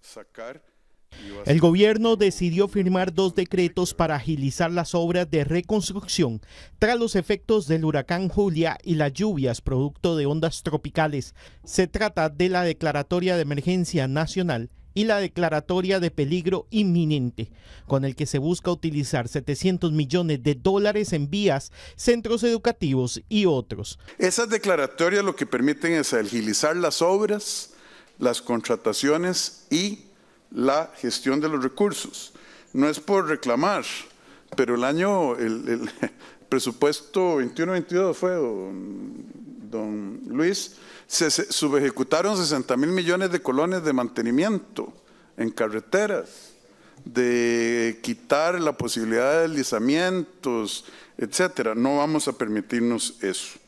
sacar el gobierno decidió firmar dos decretos para agilizar las obras de reconstrucción tras los efectos del huracán Julia y las lluvias producto de ondas tropicales. Se trata de la Declaratoria de Emergencia Nacional y la Declaratoria de Peligro Inminente, con el que se busca utilizar 700 millones de dólares en vías, centros educativos y otros. Esas declaratorias lo que permiten es agilizar las obras, las contrataciones y la gestión de los recursos. No es por reclamar, pero el año, el, presupuesto 21-22 fue, don, Luis, se, se subejecutaron 60 mil millones de colones de mantenimiento en carreteras de quitar la posibilidad de deslizamientos, etcétera. No vamos a permitirnos eso.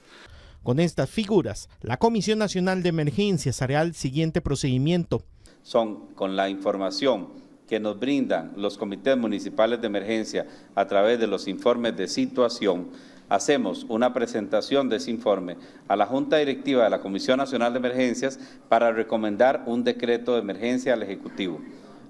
Con estas figuras, la Comisión Nacional de Emergencias hará el siguiente procedimiento. Son con la información que nos brindan los comités municipales de emergencia a través de los informes de situación, hacemos una presentación de ese informe a la Junta Directiva de la Comisión Nacional de Emergencias para recomendar un decreto de emergencia al Ejecutivo.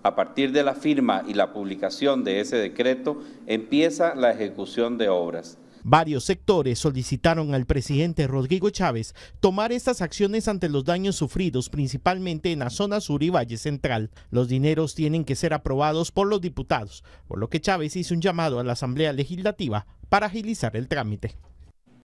A partir de la firma y la publicación de ese decreto empieza la ejecución de obras. Varios sectores solicitaron al presidente Rodrigo Chávez tomar estas acciones ante los daños sufridos principalmente en la zona sur y Valle Central. Los dineros tienen que ser aprobados por los diputados, por lo que Chávez hizo un llamado a la Asamblea Legislativa para agilizar el trámite.